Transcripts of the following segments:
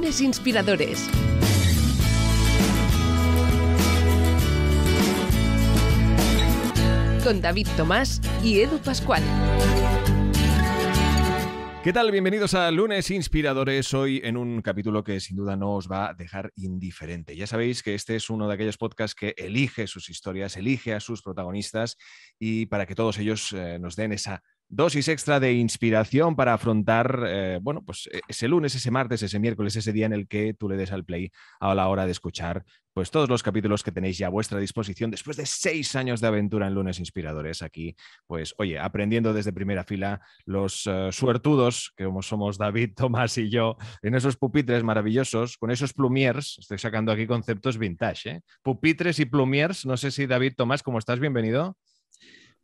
lunes inspiradores. Con David Tomás y Edu Pascual. ¿Qué tal? Bienvenidos a Lunes Inspiradores, hoy en un capítulo que sin duda no os va a dejar indiferente. Ya sabéis que este es uno de aquellos podcasts que elige sus historias, elige a sus protagonistas y para que todos ellos eh, nos den esa dosis extra de inspiración para afrontar, eh, bueno, pues e-, ese lunes, ese martes, ese miércoles, ese día en el que tú le des al play a la hora de escuchar, pues todos los capítulos que tenéis ya a vuestra disposición después de seis años de aventura en lunes inspiradores aquí, pues oye, aprendiendo desde primera fila los eh, suertudos, que somos David, Tomás y yo, en esos pupitres maravillosos, con esos plumiers, estoy sacando aquí conceptos vintage, ¿eh? pupitres y plumiers, no sé si David, Tomás, ¿cómo estás? Bienvenido.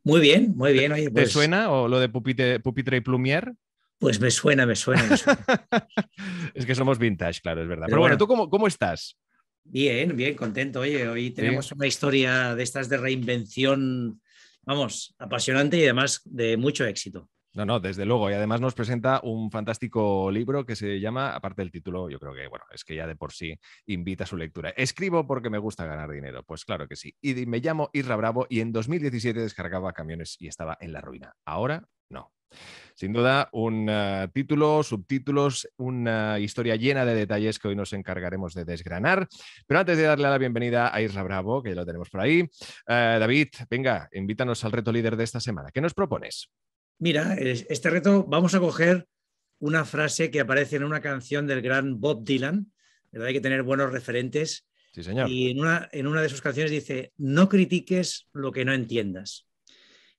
Muy bien, muy bien. ¿Te pues suena o lo de pupitre, y plumier? Pues me suena, me suena. es que somos vintage, claro, es verdad. Pero, bueno, ¿tú cómo, estás? Bien, bien, contento. Oye, hoy tenemos una historia de estas de reinvención, vamos, apasionante y además de mucho éxito. No, no, desde luego. Y además nos presenta un fantástico libro que se llama, aparte del título, yo creo que, bueno, es que ya de por sí invita a su lectura. Escribo porque me gusta ganar dinero. Pues claro que sí. Y me llamo Irra Bravo y en 2017 descargaba camiones y estaba en la ruina. Ahora no. Sin duda, un eh, título, subtítulos, una historia llena de detalles que hoy nos encargaremos de desgranar. Pero antes de darle la bienvenida a Isra Bravo, que ya lo tenemos por ahí, eh, David, venga, invítanos al reto líder de esta semana. ¿Qué nos propones? Mira, este reto vamos a coger una frase que aparece en una canción del gran Bob Dylan, ¿verdad? Hay que tener buenos referentes. Sí, señor. Y en una, en una de sus canciones dice, no critiques lo que no entiendas.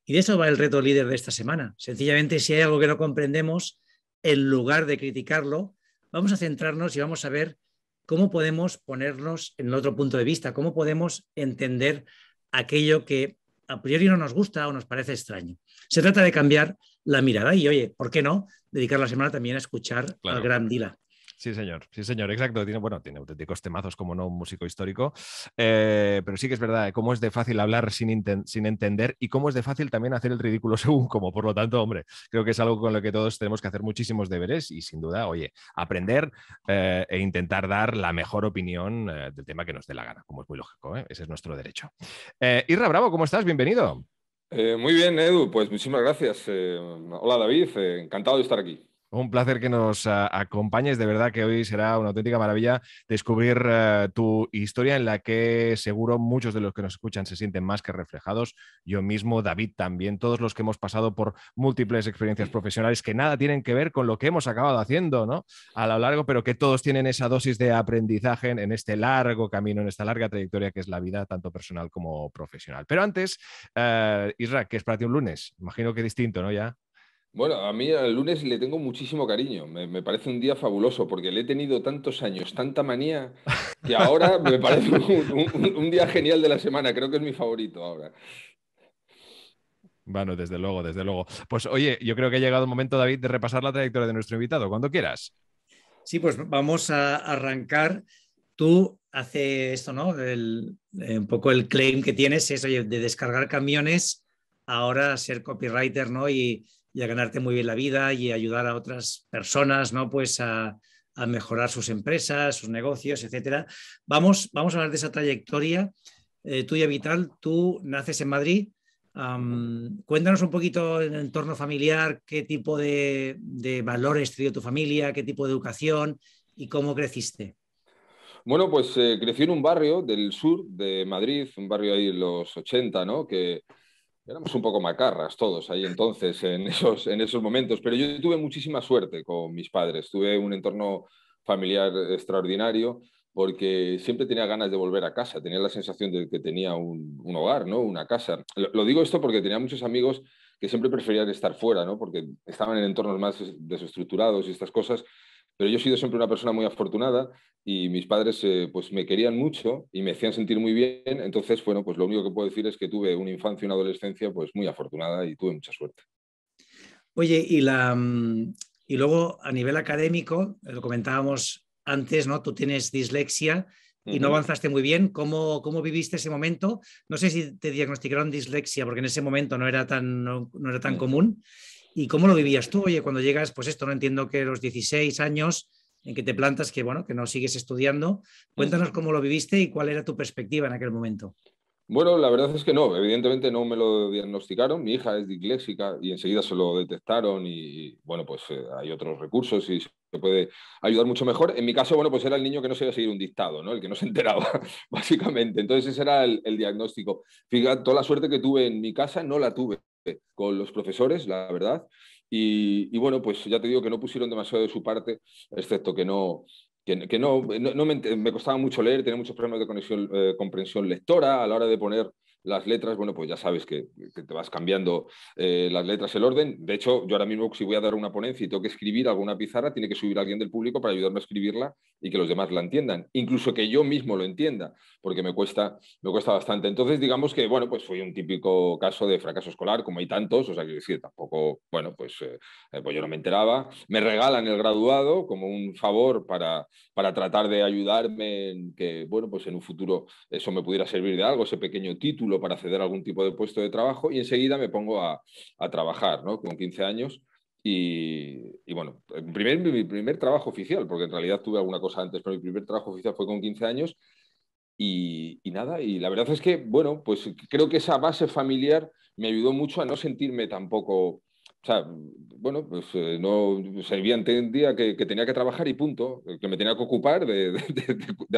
Y de eso va el reto líder de esta semana. Sencillamente, si hay algo que no comprendemos, en lugar de criticarlo, vamos a centrarnos y vamos a ver cómo podemos ponernos en otro punto de vista, cómo podemos entender aquello que a priori no nos gusta o nos parece extraño. Se trata de cambiar la mirada y, oye, ¿por qué no dedicar la semana también a escuchar al gran Dila? Sí, señor, sí, señor, exacto. Tiene, bueno, tiene auténticos temazos como no un músico histórico, eh, pero sí que es verdad, eh, cómo es de fácil hablar sin, sin entender y cómo es de fácil también hacer el ridículo según como. Por lo tanto, hombre, creo que es algo con lo que todos tenemos que hacer muchísimos deberes y sin duda, oye, aprender eh, e intentar dar la mejor opinión del tema que nos dé la gana, como es muy lógico, ese es nuestro derecho. Irra Bravo, ¿cómo estás? Bienvenido. muy bien, Edu, pues muchísimas gracias. hola David, encantado de estar aquí. Un placer que nos ah, acompañes. De verdad que hoy será una auténtica maravilla descubrir eh, tu historia en la que seguro muchos de los que nos escuchan se sienten más que reflejados. Yo mismo, David también, todos los que hemos pasado por múltiples experiencias profesionales que nada tienen que ver con lo que hemos acabado haciendo ¿no? a lo largo, pero que todos tienen esa dosis de aprendizaje en, este largo camino, en esta larga trayectoria que es la vida, tanto personal como profesional. Pero antes, eh, Isra, que es para ti un lunes? Imagino que distinto, ¿no? Ya. Bueno, a mí el lunes le tengo muchísimo cariño. Me, parece un día fabuloso porque le he tenido tantos años, tanta manía, que ahora me parece un, día genial de la semana. Creo que es mi favorito ahora. Bueno, desde luego, desde luego. Pues oye, yo creo que ha llegado el momento, David, de repasar la trayectoria de nuestro invitado, cuando quieras. Sí, pues vamos a arrancar. Tú hace esto, ¿no? Eh, un poco el claim que tienes es, de descargar camiones, ahora ser copywriter, ¿no? Y, y a ganarte muy bien la vida y ayudar a otras personas, ¿no? Pues a, mejorar sus empresas, sus negocios, etcétera. Vamos, vamos a hablar de esa trayectoria eh, tuya vital. Tú naces en Madrid. cuéntanos un poquito en el entorno familiar, qué tipo de, valores te dio tu familia, qué tipo de educación y cómo creciste. Bueno, pues eh, crecí en un barrio del sur de Madrid, un barrio ahí en los 80, ¿no? Que, éramos un poco macarras todos ahí entonces, en esos, en esos momentos, pero yo tuve muchísima suerte con mis padres, tuve un entorno familiar extraordinario porque siempre tenía ganas de volver a casa, tenía la sensación de que tenía un, hogar, ¿no? una casa. Lo, digo esto porque tenía muchos amigos que siempre preferían estar fuera, ¿no? porque estaban en entornos más desestructurados y estas cosas, pero yo he sido siempre una persona muy afortunada y mis padres eh, pues me querían mucho y me hacían sentir muy bien. Entonces, bueno, pues lo único que puedo decir es que tuve una infancia y una adolescencia pues muy afortunada y tuve mucha suerte. Oye, y, la, mm, y luego a nivel académico, eh, lo comentábamos antes, ¿no? Tú tienes dislexia y no avanzaste muy bien. ¿Cómo, viviste ese momento? No sé si te diagnosticaron dislexia, porque en ese momento no era tan, no, era tan mm. común. ¿Y cómo lo vivías tú? Oye, cuando llegas, pues esto no entiendo que los 16 años en que te plantas, que bueno, que no sigues estudiando. Cuéntanos cómo lo viviste y cuál era tu perspectiva en aquel momento. Bueno, la verdad es que no, evidentemente no me lo diagnosticaron. Mi hija es disléxica y enseguida se lo detectaron y, bueno, pues eh, hay otros recursos y se puede ayudar mucho mejor. En mi caso, bueno, pues era el niño que no sabía seguir un dictado, ¿no? El que no se enteraba, básicamente. Entonces ese era el, el diagnóstico. Fíjate, toda la suerte que tuve en mi casa no la tuve eh, con los profesores, la verdad. Y, bueno, pues ya te digo que no pusieron demasiado de su parte, excepto que no, que, no, no, me, costaba mucho leer, tenía muchos problemas de eh, comprensión lectora a la hora de poner las letras, bueno, pues ya sabes que, te vas cambiando eh, las letras, el orden. De hecho, yo ahora mismo si voy a dar una ponencia y tengo que escribir alguna pizarra, tiene que subir alguien del público para ayudarme a escribirla y que los demás la entiendan, incluso que yo mismo lo entienda, porque me cuesta, me cuesta bastante. Entonces, digamos que, bueno, pues fue un típico caso de fracaso escolar, como hay tantos, o sea, que decir, tampoco, bueno, pues, eh, eh, pues, yo no me enteraba. Me regalan el graduado como un favor para, para tratar de ayudarme en que, bueno, pues en un futuro eso me pudiera servir de algo, ese pequeño título para acceder a algún tipo de puesto de trabajo y enseguida me pongo a, trabajar, ¿no? Con 15 años. Y, y bueno, primer, mi primer trabajo oficial, porque en realidad tuve alguna cosa antes, pero mi primer trabajo oficial fue con 15 años. Y, nada, y la verdad es que, bueno, pues creo que esa base familiar me ayudó mucho a no sentirme tampoco, o sea, bueno, pues eh, no servía entendía que, tenía que trabajar y punto, que me tenía que ocupar de,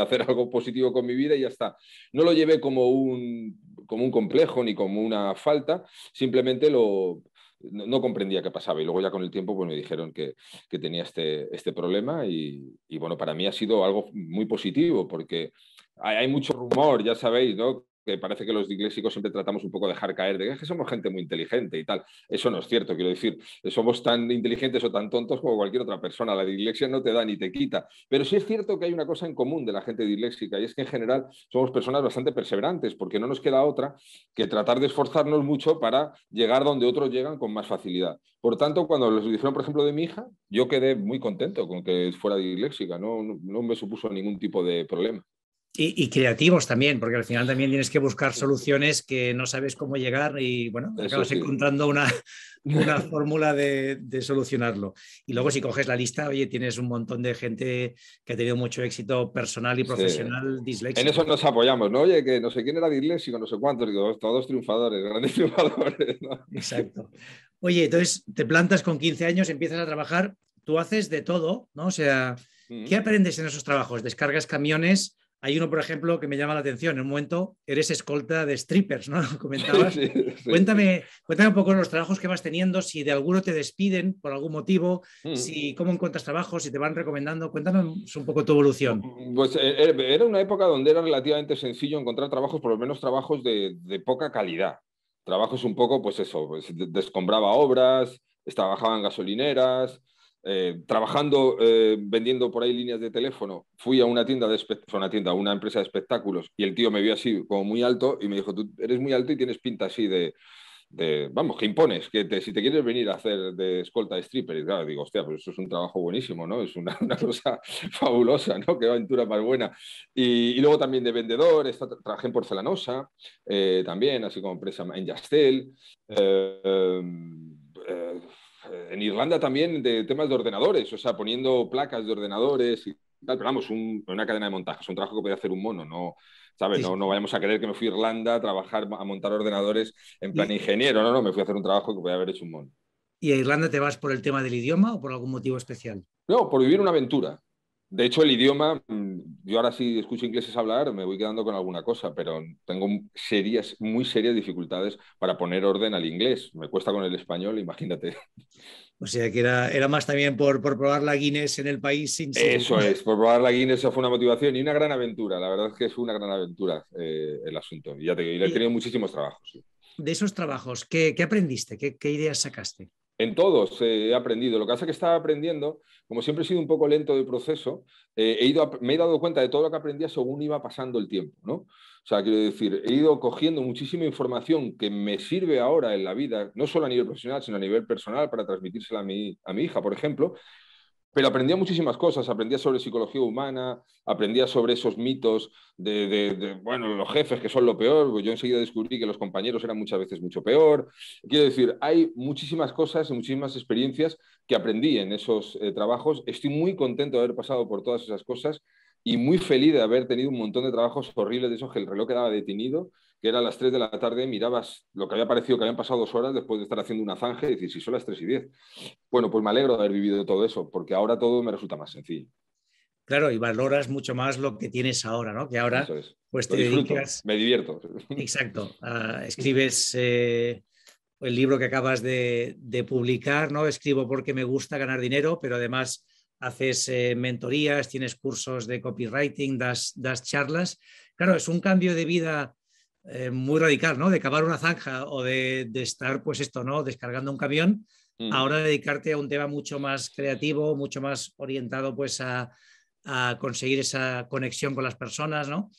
hacer algo positivo con mi vida y ya está. No lo llevé como un, como un complejo ni como una falta, simplemente lo, no, comprendía qué pasaba y luego ya con el tiempo pues, me dijeron que, tenía este, este problema y, bueno, para mí ha sido algo muy positivo porque hay, hay mucho rumor, ya sabéis, ¿no? que parece que los disléxicos siempre tratamos un poco de dejar caer, de que somos gente muy inteligente y tal. Eso no es cierto, quiero decir, eh, somos tan inteligentes o tan tontos como cualquier otra persona. La dislexia no te da ni te quita. Pero sí es cierto que hay una cosa en común de la gente disléxica y es que en general somos personas bastante perseverantes porque no nos queda otra que tratar de esforzarnos mucho para llegar donde otros llegan con más facilidad. Por tanto, cuando les dijeron, por ejemplo, de mi hija, yo quedé muy contento con que fuera disléxica, no, no me supuso ningún tipo de problema. Y, creativos también, porque al final también tienes que buscar soluciones que no sabes cómo llegar y bueno, acabas encontrando una, una fórmula de, solucionarlo. Y luego si coges la lista, oye, tienes un montón de gente que ha tenido mucho éxito personal y profesional disléxico. En eso nos apoyamos, ¿no? Oye, que no sé quién era disléxico, no sé cuántos, todos triunfadores, grandes triunfadores. ¿no? Exacto. Oye, entonces te plantas con 15 años, empiezas a trabajar, tú haces de todo, ¿no? O sea, ¿qué mm. aprendes en esos trabajos? ¿Descargas camiones? Hay uno, por ejemplo, que me llama la atención. En un momento eres escolta de strippers, ¿no? Comentabas. Cuéntame, cuéntame un poco los trabajos que vas teniendo, si de alguno te despiden por algún motivo, mm. si cómo encuentras trabajos, si te van recomendando. Cuéntanos un poco tu evolución. Mm, pues eh, eh, era una época donde era relativamente sencillo encontrar trabajos, por lo menos trabajos de, poca calidad. Trabajos un poco, pues eso, pues, descombraba obras, trabajaban en gasolineras, eh, trabajando, eh, vendiendo por ahí líneas de teléfono, fui a una tienda, de una tienda, una empresa de espectáculos, y el tío me vio así, como muy alto, y me dijo, tú eres muy alto y tienes pinta así de, vamos, que impones, que si te quieres venir a hacer de escolta de stripper, y claro, digo, hostia, pues eso es un trabajo buenísimo, ¿no? Es una, cosa fabulosa, ¿no? Qué aventura más buena. Y, luego también de vendedor, trabajé en Porcelanosa, eh, también, así como empresa en Yastel. Eh, en Irlanda también de temas de ordenadores, o sea, poniendo placas de ordenadores y tal, pero vamos, una cadena de montaje, es un trabajo que puede hacer un mono, no, ¿sabes? No, vayamos a creer que me fui a Irlanda a trabajar, a montar ordenadores en plan ingeniero, no, no, me fui a hacer un trabajo que podía haber hecho un mono. ¿Y a Irlanda te vas por el tema del idioma o por algún motivo especial? No, por vivir una aventura. De hecho, el idioma, mm, yo ahora sí escucho ingleses hablar, me voy quedando con alguna cosa, pero tengo serias, muy serias dificultades para poner orden al inglés. Me cuesta con el español, imagínate. O sea que era, era más también por, probar la Guinness en el país sin... Eso es, por probar la Guinness fue una motivación y una gran aventura. La verdad es que es una gran aventura eh, el asunto. Y ya te, y he tenido muchísimos trabajos. De esos trabajos, ¿qué, aprendiste? ¿Qué ideas sacaste? En todos he aprendido. Lo que pasa es que estaba aprendiendo, como siempre he sido un poco lento de proceso, eh, he ido me he dado cuenta de todo lo que aprendía según iba pasando el tiempo, ¿no? O sea, quiero decir, he ido cogiendo muchísima información que me sirve ahora en la vida, no solo a nivel profesional, sino a nivel personal, para transmitírsela a a mi hija, por ejemplo, pero aprendía muchísimas cosas, aprendía sobre psicología humana, aprendía sobre esos mitos de, bueno, los jefes que son lo peor, pues yo enseguida descubrí que los compañeros eran muchas veces mucho peor. Quiero decir, hay muchísimas cosas y muchísimas experiencias que aprendí en esos eh, trabajos. Estoy muy contento de haber pasado por todas esas cosas y muy feliz de haber tenido un montón de trabajos horribles de esos que el reloj quedaba detenido que era las 3 de la tarde, mirabas lo que había parecido que habían pasado dos horas después de estar haciendo una zanja y decir, si son las 3 y 10. Bueno, pues me alegro de haber vivido todo eso, porque ahora todo me resulta más sencillo. Claro, y valoras mucho más lo que tienes ahora, ¿no? Que ahora, pues te dedicas... Me divierto. Exacto. Ah, escribes eh, el libro que acabas de, publicar, ¿no? Escribo porque me gusta ganar dinero, pero además haces eh, mentorías, tienes cursos de copywriting, das, das charlas. Claro, es un cambio de vida eh, muy radical, ¿no? De cavar una zanja o de, estar, pues esto, ¿no? Descargando un camión, mm. ahora dedicarte a un tema mucho más creativo, mucho más orientado, pues, a, conseguir esa conexión con las personas, ¿no?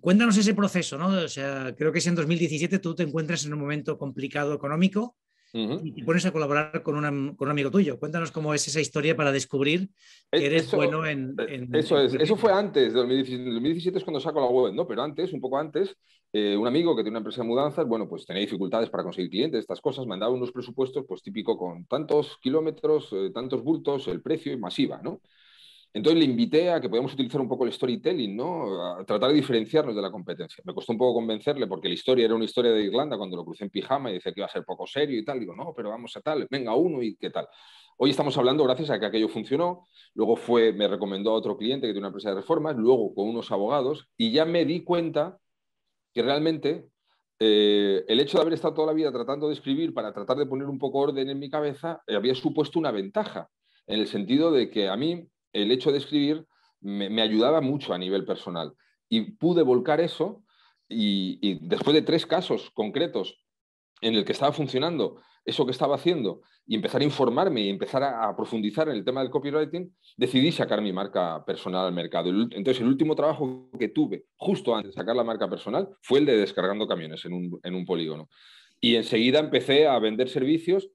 cuéntanos ese proceso, ¿no? O sea, creo que si en 2017 tú te encuentras en un momento complicado económico, y pones a colaborar con, un amigo tuyo. Cuéntanos cómo es esa historia para descubrir que e, eres bueno en, e, Eso fue antes en 2017. 2017 es cuando saco la web, ¿no? Pero antes, un poco antes, eh, un amigo que tiene una empresa de mudanzas, bueno, pues tenía dificultades para conseguir clientes, estas cosas, mandaba unos presupuestos, pues típico con tantos kilómetros, eh, tantos bultos, el precio y masiva, ¿no? Entonces le invité a que podíamos utilizar un poco el storytelling, ¿no? A tratar de diferenciarnos de la competencia. Me costó un poco convencerle porque la historia era una historia de Irlanda cuando lo crucé en pijama y decía que iba a ser poco serio y tal. Digo, no, pero vamos a tal, venga uno y qué tal. Hoy estamos hablando gracias a que aquello funcionó. Luego fue, me recomendó a otro cliente que tiene una empresa de reformas, luego con unos abogados y ya me di cuenta que realmente eh, el hecho de haber estado toda la vida tratando de escribir para tratar de poner un poco orden en mi cabeza eh, había supuesto una ventaja en el sentido de que a mí el hecho de escribir me, ayudaba mucho a nivel personal y pude volcar eso y, después de tres casos concretos en el que estaba funcionando eso que estaba haciendo y empezar a informarme y empezar a, profundizar en el tema del copywriting, decidí sacar mi marca personal al mercado. Entonces, el último trabajo que tuve justo antes de sacar la marca personal fue el de descargando camiones en un, en un polígono. Y enseguida empecé a vender servicios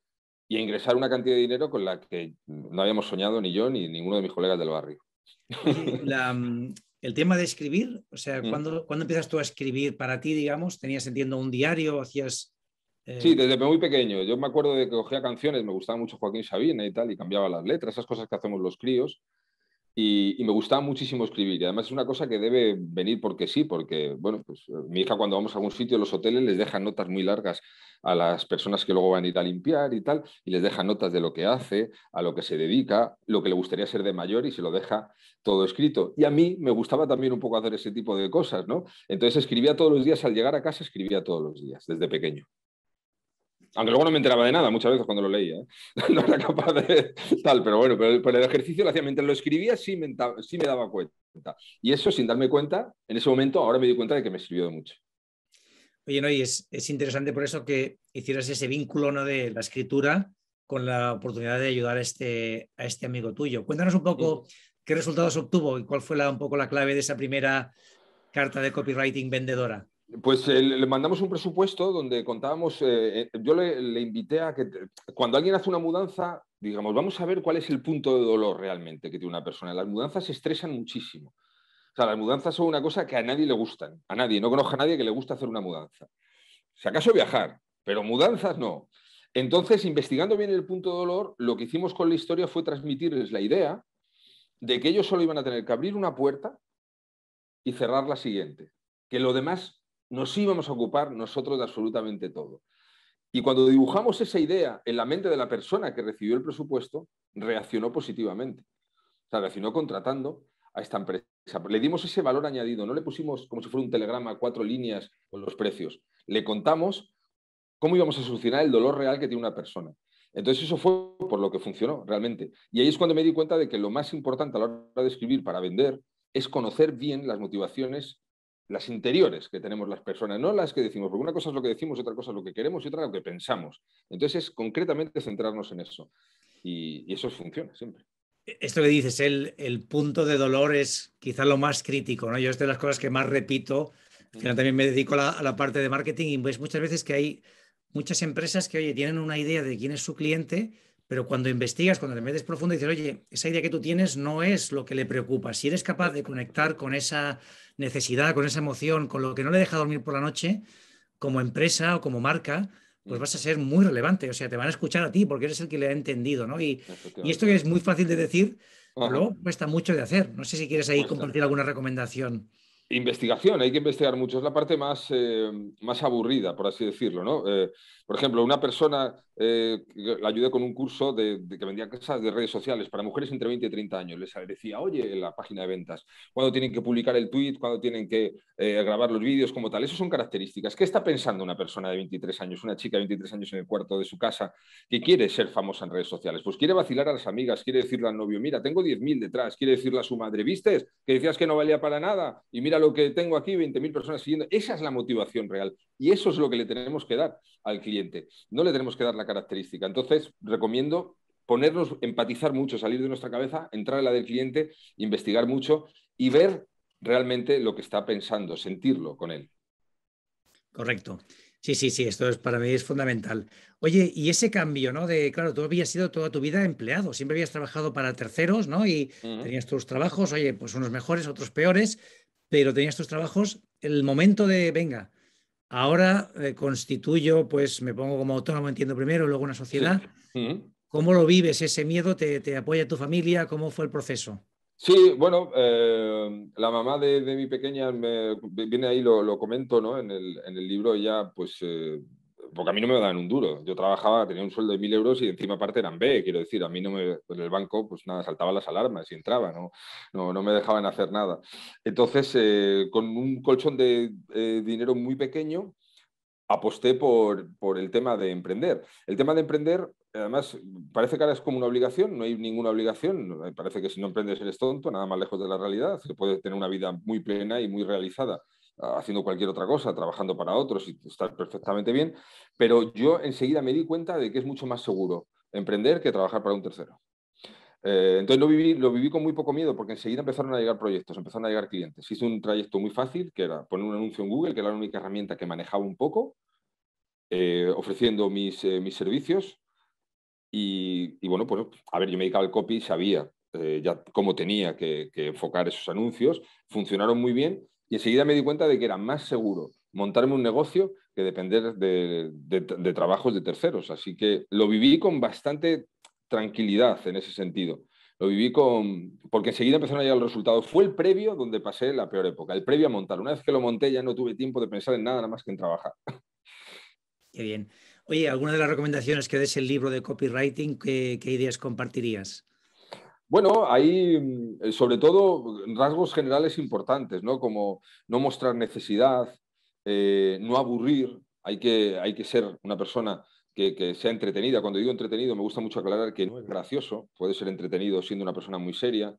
y ingresar una cantidad de dinero con la que no habíamos soñado ni yo ni ninguno de mis colegas del barrio. Mm, el tema de escribir, o sea, mm. ¿cuándo, empiezas tú a escribir para ti, digamos? ¿Tenías, entiendo, un diario? ¿Hacías...? Eh? Sí, desde muy pequeño. Yo me acuerdo de que cogía canciones, me gustaba mucho Joaquín Sabina y tal, y cambiaba las letras, esas cosas que hacemos los críos. Y, me gustaba muchísimo escribir. Y además es una cosa que debe venir porque sí, porque, bueno, pues eh, mi hija cuando vamos a algún sitio, los hoteles les dejan notas muy largas a las personas que luego van a ir a limpiar y tal, y les dejan notas de lo que hace, a lo que se dedica, lo que le gustaría ser de mayor y se lo deja todo escrito. Y a mí me gustaba también un poco hacer ese tipo de cosas, ¿no? Entonces escribía todos los días, al llegar a casa escribía todos los días, desde pequeño. Aunque luego no me enteraba de nada muchas veces cuando lo leía. ¿eh? No era capaz de tal, pero bueno, pero, el ejercicio lo hacía. Mientras lo escribía sí me, daba cuenta. Y eso, sin darme cuenta, en ese momento ahora me di cuenta de que me sirvió de mucho. Oye, no, y es, interesante por eso que hicieras ese vínculo ¿no? de la escritura con la oportunidad de ayudar a este, a este amigo tuyo. Cuéntanos un poco qué resultados obtuvo y cuál fue la, un poco la clave de esa primera carta de copywriting vendedora. Pues eh, le mandamos un presupuesto donde contábamos, eh, eh, yo le, invité a que cuando alguien hace una mudanza, digamos, vamos a ver cuál es el punto de dolor realmente que tiene una persona. Las mudanzas se estresan muchísimo. O sea, las mudanzas son una cosa que a nadie le gustan, a nadie. No conozco a nadie que le gusta hacer una mudanza. Si acaso viajar, pero mudanzas no. Entonces, investigando bien el punto de dolor, lo que hicimos con la historia fue transmitirles la idea de que ellos solo iban a tener que abrir una puerta y cerrar la siguiente. Que lo demás nos íbamos a ocupar nosotros de absolutamente todo. Y cuando dibujamos esa idea en la mente de la persona que recibió el presupuesto, reaccionó positivamente. O sea, reaccionó contratando a esta empresa. Le dimos ese valor añadido, no le pusimos como si fuera un telegrama, cuatro líneas con los precios. Le contamos cómo íbamos a solucionar el dolor real que tiene una persona. Entonces eso fue por lo que funcionó realmente. Y ahí es cuando me di cuenta de que lo más importante a la hora de escribir para vender es conocer bien las motivaciones las interiores que tenemos las personas, no las que decimos, porque una cosa es lo que decimos, otra cosa es lo que queremos y otra lo que pensamos. Entonces, es concretamente centrarnos en eso. Y, eso funciona siempre. E-, esto que dices, el, punto de dolor es quizás lo más crítico, ¿no? Yo es de las cosas que más repito, que mm. también me dedico a la, parte de marketing y ves muchas veces que hay muchas empresas que, oye, tienen una idea de quién es su cliente, pero cuando investigas, cuando te metes profundo, dices, oye, esa idea que tú tienes no es lo que le preocupa. Si eres capaz de conectar con esa necesidad, con esa emoción, con lo que no le deja dormir por la noche, como empresa o como marca, pues vas a ser muy relevante. O sea, te van a escuchar a ti porque eres el que le ha entendido, ¿no? Y, esto que es muy fácil de decir, cuesta mucho de hacer. No sé si quieres ahí compartir alguna recomendación. Investigación, hay que investigar mucho. Es la parte más, eh, más aburrida, por así decirlo, ¿no? Eh, por ejemplo, una persona eh, la ayudé con un curso de, que vendía casas de redes sociales para mujeres entre 20 y 30 años. Les decía, oye, la página de ventas, Cuando tienen que publicar el tweet, cuando tienen que eh, grabar los vídeos, como tal. Esas son características. ¿Qué está pensando una persona de 23 años, una chica de 23 años en el cuarto de su casa que quiere ser famosa en redes sociales? Pues quiere vacilar a las amigas, quiere decirle al novio, mira, tengo 10.000 detrás, quiere decirle a su madre, ¿vistes? Que decías que no valía para nada y mira lo que tengo aquí, 20.000 personas siguiendo. Esa es la motivación real. Y eso es lo que le tenemos que dar al cliente. No le tenemos que dar la característica. Entonces, recomiendo ponernos, empatizar mucho, salir de nuestra cabeza, entrar en la del cliente, investigar mucho y ver realmente lo que está pensando, sentirlo con él. Correcto. Sí, sí, sí, esto para mí es fundamental. Oye, y ese cambio, ¿no? De, claro, tú habías sido toda tu vida empleado, siempre habías trabajado para terceros, ¿no? Y tenías tus trabajos, oye, pues unos mejores, otros peores, pero tenías tus trabajos, el momento de, venga, Ahora eh, constituyo, pues me pongo como autónomo, entiendo primero, luego una sociedad. ¿Cómo lo vives ese miedo? ¿Te, apoya tu familia? ¿Cómo fue el proceso? Sí, bueno, eh, la mamá de, mi pequeña viene ahí, lo, comento ¿no? en, el, libro, ya, pues eh, porque a mí no me daban un duro. Yo trabajaba, tenía un sueldo de mil euros y encima aparte eran B, quiero decir, a mí no me, en el banco, pues nada, saltaban las alarmas y entraba, no, no, no me dejaban hacer nada. Entonces, eh, con un colchón de eh, dinero muy pequeño, aposté por, por, el tema de emprender. El tema de emprender, además, parece que ahora es como una obligación, no hay ninguna obligación, parece que si no emprendes eres tonto, nada más lejos de la realidad, que puede tener una vida muy plena y muy realizada Ah, haciendo cualquier otra cosa, trabajando para otros y estar perfectamente bien, pero yo enseguida me di cuenta de que es mucho más seguro emprender que trabajar para un tercero. Eh, entonces lo viví, con muy poco miedo porque enseguida empezaron a llegar proyectos, empezaron a llegar clientes. Hice un trayecto muy fácil, que era poner un anuncio en Google, que era la única herramienta que manejaba un poco, eh, ofreciendo mis, eh, servicios. Y, bueno, pues a ver, yo me dedicaba al copy, sabía ya cómo tenía que enfocar esos anuncios, funcionaron muy bien y enseguida me di cuenta de que era más seguro montarme un negocio que depender de, trabajos de terceros. Así que lo viví con bastante tranquilidad en ese sentido lo viví con... porque enseguida empezaron a llegar los resultados. Fue el previo donde pasé la peor época, el previo a montar. Una vez que lo monté ya no tuve tiempo de pensar en nada, nada más que en trabajar. Qué bien. Oye, ¿alguna de las recomendaciones que des el libro de copywriting, qué ideas compartirías? Bueno, hay mm, eh, sobre todo rasgos generales importantes, Como no mostrar necesidad, eh, no aburrir, hay que, ser una persona que, sea entretenida. Cuando digo entretenido, me gusta mucho aclarar que no es gracioso, puede ser entretenido siendo una persona muy seria.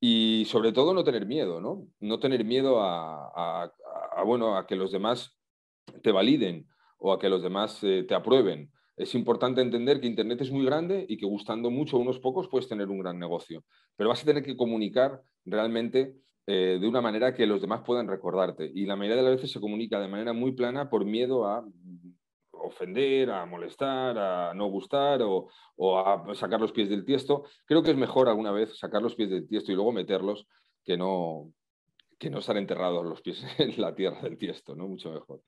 Y sobre todo no tener miedo, ¿no? No tener miedo a, a, que los demás te validen o a que los demás eh, te aprueben es importante entender que Internet es muy grande y que gustando mucho a unos pocos puedes tener un gran negocio, pero vas a tener que comunicar realmente eh, de una manera que los demás puedan recordarte. Y la mayoría de las veces se comunica de manera muy plana por miedo a ofender, a molestar, a no gustar o, a sacar los pies del tiesto. Creo que es mejor alguna vez sacar los pies del tiesto y luego meterlos que no, que no estar enterrados los pies en la tierra del tiesto, ¿no? Mucho mejor.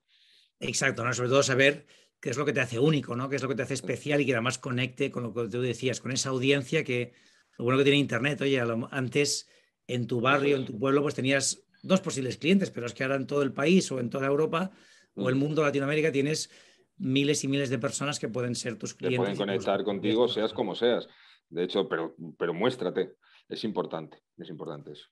Exacto, ¿no? sobre todo saber es lo que te hace único, ¿no? que es lo que te hace especial y que además conecte con lo que tú decías, con esa audiencia que lo bueno que tiene Internet, oye, antes en tu barrio, en tu pueblo, pues tenías dos posibles clientes, pero es que ahora en todo el país o en toda Europa o el mundo Latinoamérica tienes miles y miles de personas que pueden ser tus clientes. Que pueden conectar contigo, seas como seas. De hecho, pero, pero muéstrate. Es importante, es importante eso.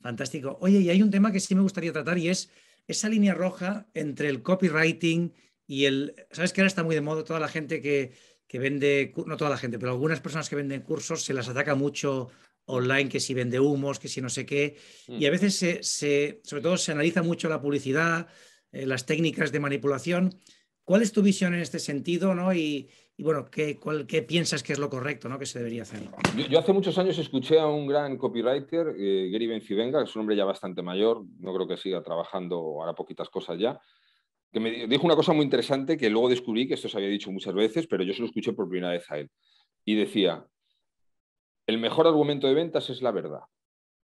Fantástico. Oye, y hay un tema que sí me gustaría tratar y es esa línea roja entre el copywriting, y el, ¿sabes que ahora está muy de moda toda la gente que, vende, no toda la gente, pero algunas personas que venden cursos se las ataca mucho online, que si vende humos, que si no sé qué. Y mm. a veces, se, sobre todo, se analiza mucho la publicidad, eh, las técnicas de manipulación. ¿Cuál es tu visión en este sentido? ¿no? Y, y bueno, ¿qué, ¿qué, piensas que es lo correcto ¿no? que se debería hacer? Yo, hace muchos años escuché a un gran copywriter, eh, Gary que es un hombre ya bastante mayor, no creo que siga trabajando, ahora poquitas cosas ya, que me dijo una cosa muy interesante que luego descubrí que esto se había dicho muchas veces, pero yo se lo escuché por primera vez a él. Y decía, el mejor argumento de ventas es la verdad.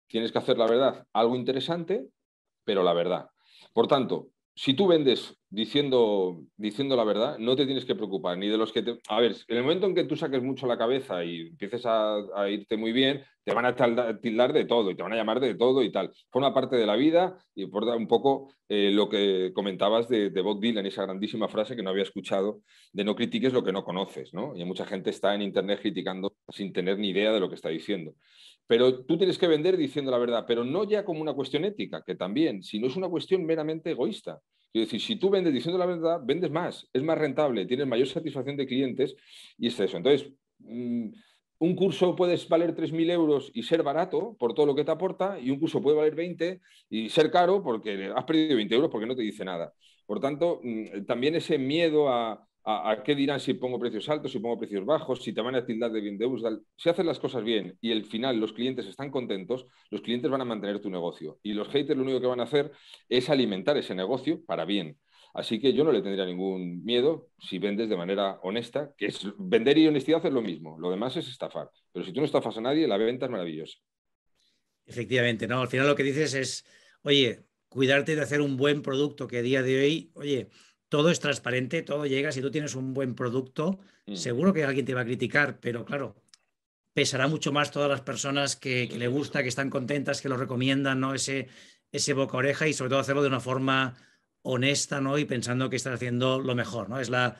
Tienes que hacer la verdad algo interesante, pero la verdad. Por tanto, si tú vendes diciendo, diciendo la verdad, no te tienes que preocupar ni de los que te... A ver, en el momento en que tú saques mucho la cabeza y empieces a, irte muy bien, te van a tildar de todo y te van a llamar de todo y tal. Forma parte de la vida y por un poco eh, lo que comentabas de, Bob Dylan, esa grandísima frase que no había escuchado, de no critiques lo que no conoces, ¿no? Y mucha gente está en Internet criticando sin tener ni idea de lo que está diciendo. Pero tú tienes que vender diciendo la verdad, pero no ya como una cuestión ética, que también, sino es una cuestión meramente egoísta. Es decir, si tú vendes diciendo la verdad, vendes más, es más rentable, tienes mayor satisfacción de clientes y es eso. Entonces, mm, un curso puedes valer 3.000 euros y ser barato por todo lo que te aporta, y un curso puede valer 20 y ser caro porque has perdido 20 euros porque no te dice nada. Por tanto, mm, también ese miedo a, a, qué dirán si pongo precios altos, si pongo precios bajos, si te van a tildar de bien de Usdal? Si haces las cosas bien y al final los clientes están contentos, los clientes van a mantener tu negocio. Y los haters lo único que van a hacer es alimentar ese negocio para bien. Así que yo no le tendría ningún miedo si vendes de manera honesta, que es vender y honestidad es lo mismo, lo demás es estafar. Pero si tú no estafas a nadie, la venta es maravillosa. Efectivamente, no, al final lo que dices es, oye, cuidarte de hacer un buen producto que a día de hoy, oye, todo es transparente, todo llega. Si tú tienes un buen producto, mm. seguro que alguien te va a criticar, pero claro, pesará mucho más todas las personas que, le gusta, que están contentas, que lo recomiendan, ¿no? Ese, ese boca oreja y sobre todo hacerlo de una forma honesta, ¿no? Y pensando que estás haciendo lo mejor, ¿no? Es la,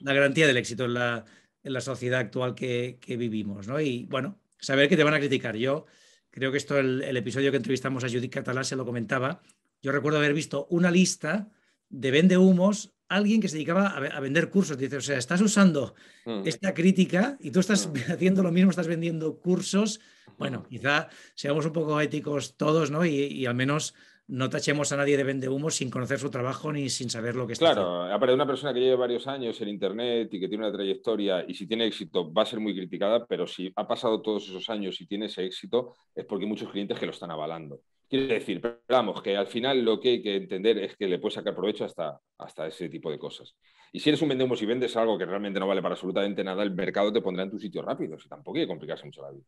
garantía del éxito en la, en la sociedad actual que, vivimos, ¿no? Y bueno, saber que te van a criticar. Yo creo que esto, el, episodio que entrevistamos a Judith Catalá se lo comentaba. Yo recuerdo haber visto una lista de vende humos alguien que se dedicaba a, vender cursos. Dice, o sea, estás usando mm. esta crítica y tú estás mm. haciendo lo mismo, estás vendiendo cursos. Bueno, mm. quizá seamos un poco éticos todos, ¿no? Y, al menos no tachemos a nadie de vende humo sin conocer su trabajo ni sin saber lo que está claro, haciendo. Claro, aparte de una persona que lleva varios años en Internet y que tiene una trayectoria y si tiene éxito va a ser muy criticada, pero si ha pasado todos esos años y tiene ese éxito es porque hay muchos clientes que lo están avalando. Quiere decir, vamos, que al final lo que hay que entender es que le puedes sacar provecho hasta, hasta ese tipo de cosas. Y si eres un vendemos y vendes algo que realmente no vale para absolutamente nada, el mercado te pondrá en tu sitio rápido. si tampoco hay que complicarse mucho la vida.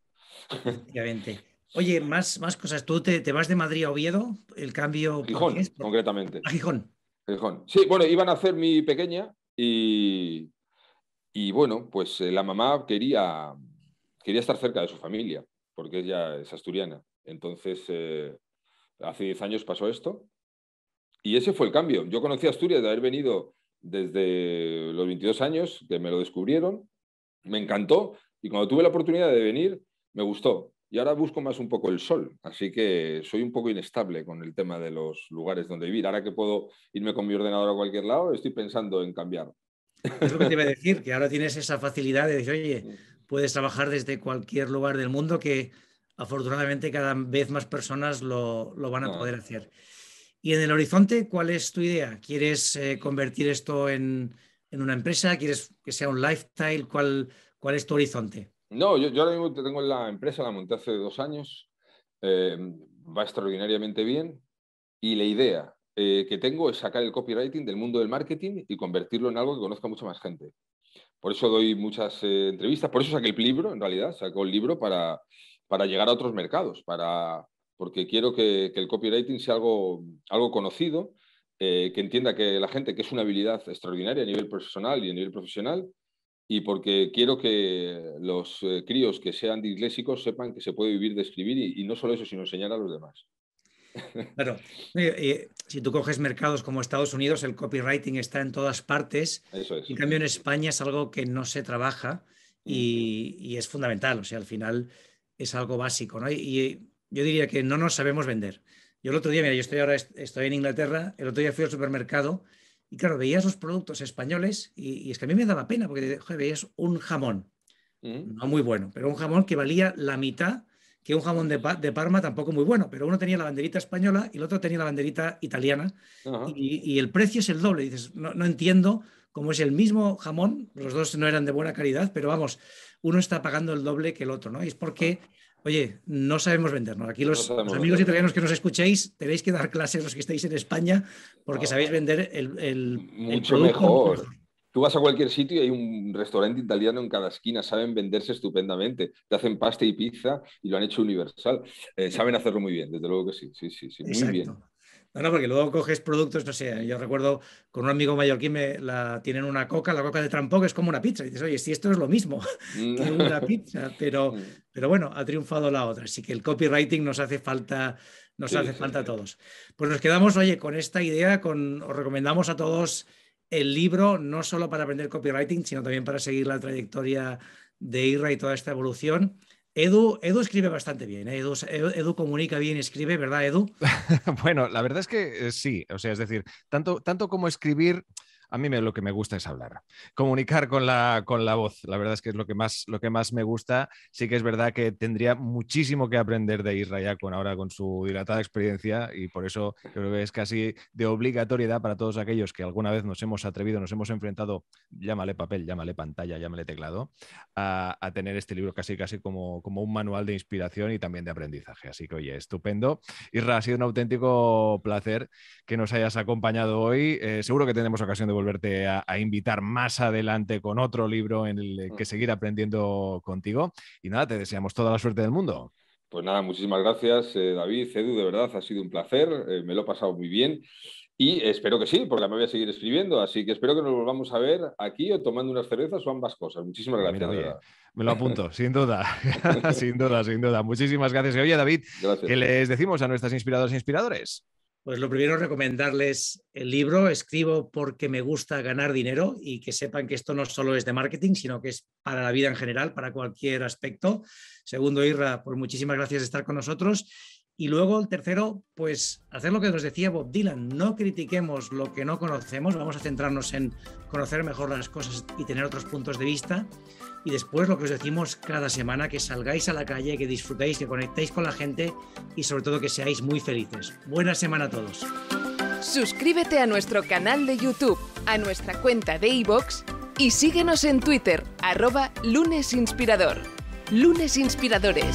Obviamente. Oye, más, más cosas. ¿Tú te, vas de Madrid a Oviedo? El cambio. Gijón, concretamente. A Gijón. Gijón. Sí, bueno, iban a hacer mi pequeña y, y bueno, pues eh, la mamá quería, quería estar cerca de su familia, porque ella es asturiana. Entonces. Eh, Hace 10 años pasó esto. Y ese fue el cambio. Yo conocí Asturias de haber venido desde los 22 años, que me lo descubrieron, me encantó y cuando tuve la oportunidad de venir, me gustó. Y ahora busco más un poco el sol, así que soy un poco inestable con el tema de los lugares donde vivir. Ahora que puedo irme con mi ordenador a cualquier lado, estoy pensando en cambiar. Es lo que te iba a decir, que ahora tienes esa facilidad de decir, oye, mm. puedes trabajar desde cualquier lugar del mundo que afortunadamente cada vez más personas lo, lo van a poder hacer. ¿Y en el horizonte cuál es tu idea? ¿Quieres eh, convertir esto en, en, una empresa? ¿Quieres que sea un lifestyle? ¿Cuál, cuál es tu horizonte? No, yo, yo ahora mismo tengo la empresa, la monté hace dos años, em, va extraordinariamente bien y la idea eh, que tengo es sacar el copywriting del mundo del marketing y convertirlo en algo que conozca mucha más gente. Por eso doy muchas eh, entrevistas, por eso saqué el libro, en realidad, saco el libro para, para llegar a otros mercados, para, porque quiero que, el copywriting sea algo, algo conocido, eh, que entienda que la gente que es una habilidad extraordinaria a nivel personal y a nivel profesional, y porque quiero que los eh, críos que sean disléxicos sepan que se puede vivir de escribir y, no solo eso, sino enseñar a los demás. Claro, eh, si tú coges mercados como Estados Unidos, el copywriting está en todas partes. En cambio, en España es algo que no se trabaja y, y es fundamental. O sea, al final es algo básico, ¿no? Y, yo diría que no nos sabemos vender. Yo el otro día, mira, yo estoy ahora estoy en Inglaterra, el otro día fui al supermercado y claro, veía los productos españoles y, es que a mí me daba pena porque joder, veías un jamón, mm. no muy bueno, pero un jamón que valía la mitad que un jamón de, Parma tampoco muy bueno, pero uno tenía la banderita española y el otro tenía la banderita italiana y, el precio es el doble. dices, no, no entiendo cómo es el mismo jamón, los dos no eran de buena calidad, pero vamos, uno está pagando el doble que el otro, ¿no? es porque, oye, no sabemos vendernos. Aquí los, amigos italianos que nos escuchéis, tenéis que dar clases los que estáis en España, porque ah, sabéis vender el, el mucho mejor. Tú vas a cualquier sitio y hay un restaurante italiano en cada esquina, saben venderse estupendamente, te hacen pasta y pizza y lo han hecho universal. Eh, saben hacerlo muy bien, desde luego que sí, sí, sí, sí muy bien. No, no, porque luego coges productos, no sé, yo recuerdo con un amigo mallorquín me la, tienen una coca, la coca de trampo es como una pizza. Y dices, oye, si esto es lo mismo que una mm. pizza, pero, pero bueno, ha triunfado la otra. Así que el copywriting nos hace falta nos hace falta a todos. Pues nos quedamos, oye, con esta idea, con, os recomendamos a todos el libro, no solo para aprender copywriting, sino también para seguir la trayectoria de IRA y toda esta evolución. Edu, escribe bastante bien, ¿eh? Edu, comunica bien, escribe, ¿verdad, Edu? bueno, la verdad es que eh, sí, o sea, es decir, tanto, tanto como escribir, a mí me, lo que me gusta es hablar, comunicar con la, con la voz. La verdad es que es lo que, más, lo que más me gusta. Sí que es verdad que tendría muchísimo que aprender de Israel con ahora con su dilatada experiencia y por eso creo que es casi de obligatoriedad para todos aquellos que alguna vez nos hemos atrevido, nos hemos enfrentado, llámale papel, llámale pantalla, llámale teclado, a, tener este libro casi casi como, como un manual de inspiración y también de aprendizaje. Así que oye, estupendo. Israel, ha sido un auténtico placer que nos hayas acompañado hoy. Eh, seguro que tenemos ocasión de volverte a, invitar más adelante con otro libro en el eh, que mm. seguir aprendiendo contigo. Y nada, te deseamos toda la suerte del mundo. Pues nada, muchísimas gracias, eh, David, Edu, de verdad, ha sido un placer, eh, me lo he pasado muy bien. Y espero que sí, porque me voy a seguir escribiendo. Así que espero que nos volvamos a ver aquí o tomando unas cervezas o ambas cosas. Muchísimas gracias. me lo apunto, sin duda. sin duda, sin duda. Muchísimas gracias. Y oye, David, ¿qué les decimos a nuestras inspiradoras e inspiradores? Pues lo primero recomendarles el libro, escribo porque me gusta ganar dinero y que sepan que esto no solo es de marketing, sino que es para la vida en general, para cualquier aspecto. Segundo, Irra, pues muchísimas gracias de estar con nosotros. Y luego el tercero, pues hacer lo que nos decía Bob Dylan, no critiquemos lo que no conocemos, vamos a centrarnos en conocer mejor las cosas y tener otros puntos de vista. Y después lo que os decimos cada semana, que salgáis a la calle, que disfrutéis, que conectéis con la gente y sobre todo que seáis muy felices. Buena semana a todos. Suscríbete a nuestro canal de YouTube, a nuestra cuenta de iVoox y síguenos en Twitter, arroba lunesinspirador. Lunes Inspiradores.